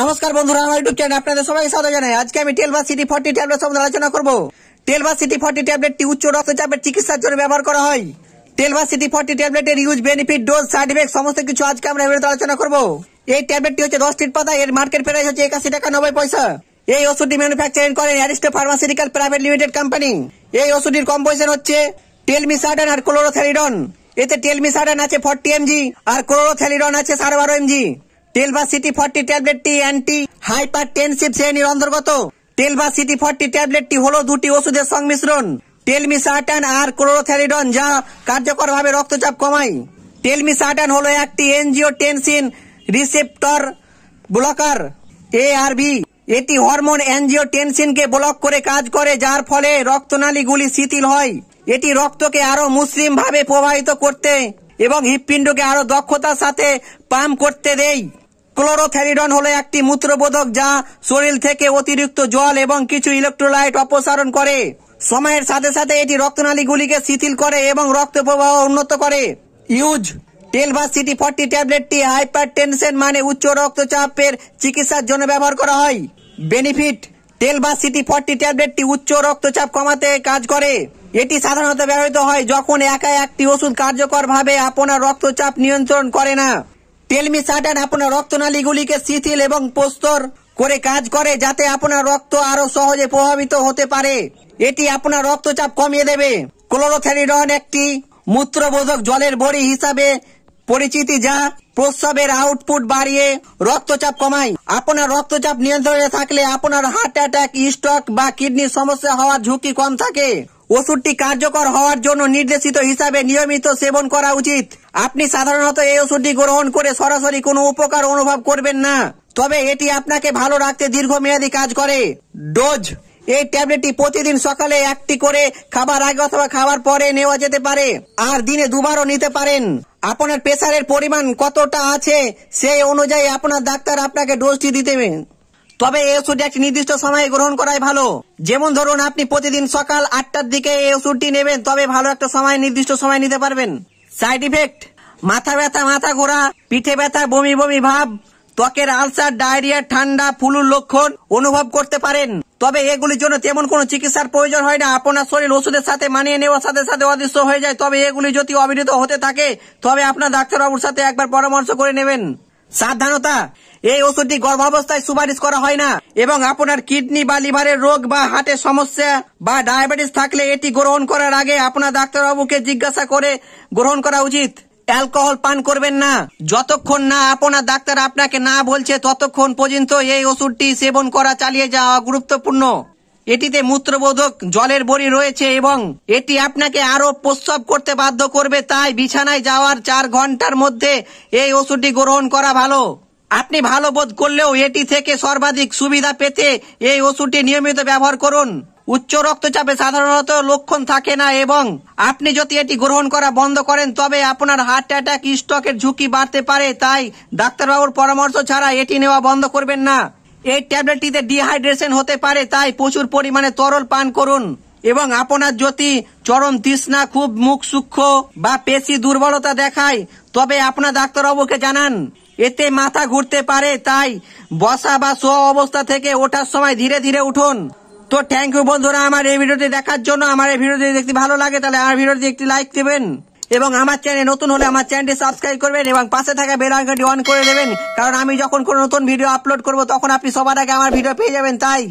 নমস্কার বন্ধুরা আমার ইউটিউব চ্যানেল আপনাদের সবাই স্বাগত জানাই আজকে আমি টেলবা সিটি ফর্টি ট্যাবলেট সম্বন্ধে আলোচনা করবো টেলবা সিটি ফর্টি ট্যাবলেটটি উচ্চ রক্তচাপের চিকিৎসার জন্য ব্যবহার করা হয় টেলবা সিটি ফর্টি ট্যাবলেটের use benefit dose side effect সমস্ত কিছু আজকে আমরা আলোচনা করবো এই ট্যাবলেটটি হচ্ছে টির পাতা এর মার্কেট প্রাইস হচ্ছে একাশি টাকা নব্বই পয়সা এই ওষুধটি ম্যানুফ্যাকচারিং করেন Aristo pharmaceutical private limited company এই ওষুধটির কম্পোজিশন হচ্ছে টেলমিসাডন আর ক্লোরোথ্যালিডন এতে টেলমিসাডন আছে ফর্টি এমজি আর ক্লোরোথ্যালিডন আছে সাড়ে বারো এমজি টেলভাসিটি ফর্টি ট্যাবলেটটি অ্যান্টি হাইপার শ্রেণীর অন্তর্গত টেলভাসিটি ফর্টি ট্যাবলেটটি হলো দুটি ওষুধের সংমিশ্রণ টেলমিসার্টান আর ক্লোরোথেরিডন যা কার্যকরভাবে রক্তচাপ কমায় টেলমিসার্টান হলো একটি angiotensin receptor blocker A R B এটি হরমোন এনজিও টেনসিনকে ব্লক করে কাজ করে যার ফলে রক্তনালীগুলি শিথিল হয় এটি রক্তকে আরও মুসলিমভাবে প্রবাহিত করতে এবং হৃৎপিণ্ডকে আরও দক্ষতার সাথে পাম্প করতে দেই ক্লোরোথেরিডন হলো একটি মূত্রবোধক যা শরীর থেকে অতিরিক্ত জল এবং কিছু ইলেকট্রোলাইট অপসারণ করে সময়ের সাথে সাথে এটি রক্তনালীগুলিকে শিথিল করে এবং রক্ত প্রবাহ উন্নত করে ইউজ সিটি ফর্টি ট্যাবলেটটি হাইপার টেনশন মানে উচ্চ রক্তচাপের চিকিৎসার জন্য ব্যবহার করা হয় বেনিফিট সিটি ফর্টি ট্যাবলেটটি উচ্চ রক্তচাপ কমাতে কাজ করে এটি সাধারণত ব্যবহৃত হয় যখন একা একটি ওষুধ কার্যকরভাবে আপনার রক্তচাপ নিয়ন্ত্রণ করে না টেলমি সাটান আপনার রক্তনালীগুলিকে শিথিল এবং প্রস্তর করে কাজ করে যাতে আপনার রক্ত আরো সহজে প্রভাবিত হতে পারে এটি আপনার রক্তচাপ কমিয়ে দেবে ক্লোরোথেরিডন একটি মূত্রবোধক জলের বড়ি হিসাবে পরিচিতি যা প্রস্রাবের আউটপুট বাড়িয়ে রক্তচাপ কমায় আপনার রক্তচাপ নিয়ন্ত্রণে থাকলে আপনার হার্ট অ্যাটাক স্ট্রোক বা কিডনির সমস্যা হওয়ার ঝুঁকি কম থাকে ওষুধটি কার্যকর হওয়ার জন্য নির্দেশিত হিসাবে নিয়মিত সেবন করা উচিত আপনি সাধারণত এই ওষুধটি গ্রহণ করে সরাসরি কোনো উপকার অনুভব করবেন না তবে এটি আপনাকে ভালো রাখতে দীর্ঘমেয়াদী কাজ করে ডোজ এই ট্যাবলেটটি প্রতিদিন সকালে একটি করে খাবার আগে অথবা খাবার পরে নেওয়া যেতে পারে আর দিনে দুবারও নিতে পারেন আপনার প্রেসারের পরিমাণ কতটা আছে সেই অনুযায়ী আপনার ডাক্তার আপনাকে ডোজটি দিতে তবে এই ওষুধ একটি নির্দিষ্ট সময়ে গ্রহণ করাই ভালো যেমন ধরুন আপনি প্রতিদিন সকাল আটটার দিকে এই ওষুধটি নেবেন তবে ভালো একটা সময় নির্দিষ্ট সময় নিতে পারবেন সাইড ইফেক্ট মাথা ব্যথা মাথা ঘোরা পিঠে ব্যথা বমি বমি ভাব ত্বকের আলসার ডায়রিয়া ঠান্ডা ফুলুর লক্ষণ অনুভব করতে পারেন তবে এগুলির জন্য তেমন কোনো চিকিৎসার প্রয়োজন হয় না আপনার শরীর ওষুধের সাথে মানিয়ে নেওয়ার সাথে সাথে অদৃশ্য হয়ে যায় তবে এগুলি যদি অবিরত হতে থাকে তবে আপনার ডাক্তারবাবুর সাথে একবার পরামর্শ করে নেবেন সাবধানতা এই ওষুধটি গর্ভাবস্থায় সুপারিশ করা হয় না এবং আপনার কিডনি বা লিভারের রোগ বা হার্টের সমস্যা বা ডায়াবেটিস থাকলে এটি গ্রহণ করার আগে আপনার ডাক্তারবাবুকে জিজ্ঞাসা করে গ্রহণ করা উচিত অ্যালকোহল পান করবেন না যতক্ষণ না আপনার ডাক্তার আপনাকে না বলছে ততক্ষণ পর্যন্ত এই ওষুধটি সেবন করা চালিয়ে যাওয়া গুরুত্বপূর্ণ এটিতে মূত্রবোধক জলের বড়ি রয়েছে এবং এটি আপনাকে আরো প্রস্রাব করতে বাধ্য করবে তাই বিছানায় যাওয়ার চার ঘন্টার মধ্যে এই ওষুধটি গ্রহণ করা ভালো আপনি ভালো বোধ করলেও এটি থেকে সর্বাধিক সুবিধা পেতে এই ওষুধটি নিয়মিত ব্যবহার করুন উচ্চ রক্তচাপে সাধারণত লক্ষণ থাকে না এবং আপনি যদি এটি গ্রহণ করা বন্ধ করেন তবে আপনার হার্ট অ্যাটাক স্টকের ঝুঁকি বাড়তে পারে তাই ডাক্তারবাবুর পরামর্শ ছাড়া এটি নেওয়া বন্ধ করবেন না এই ট্যাবলেটটিতে ডিহাইড্রেশন হতে পারে তাই প্রচুর পরিমাণে তরল পান করুন এবং আপনার যদি চরম তৃষ্ণা খুব মুখ সূক্ষ্ম বা পেশি দুর্বলতা দেখায় তবে আপনার ডাক্তারবাবুকে জানান এতে মাথা ঘুরতে পারে তাই বসা বা শো অবস্থা থেকে ওঠার সময় ধীরে ধীরে উঠুন তো থ্যাংক ইউ বন্ধুরা আমার এই ভিডিওটি দেখার জন্য আমার এই ভিডিওটি দেখতে ভালো লাগে তাহলে আর ভিডিওটি একটি লাইক দেবেন এবং আমার চ্যানেল নতুন হলে আমার চ্যানেলটি সাবস্ক্রাইব করবেন এবং পাশে থাকা বেল আইকনটি অন করে দেবেন কারণ আমি যখন কোনো নতুন ভিডিও আপলোড করব তখন আপনি সবার আগে আমার ভিডিও পেয়ে যাবেন তাই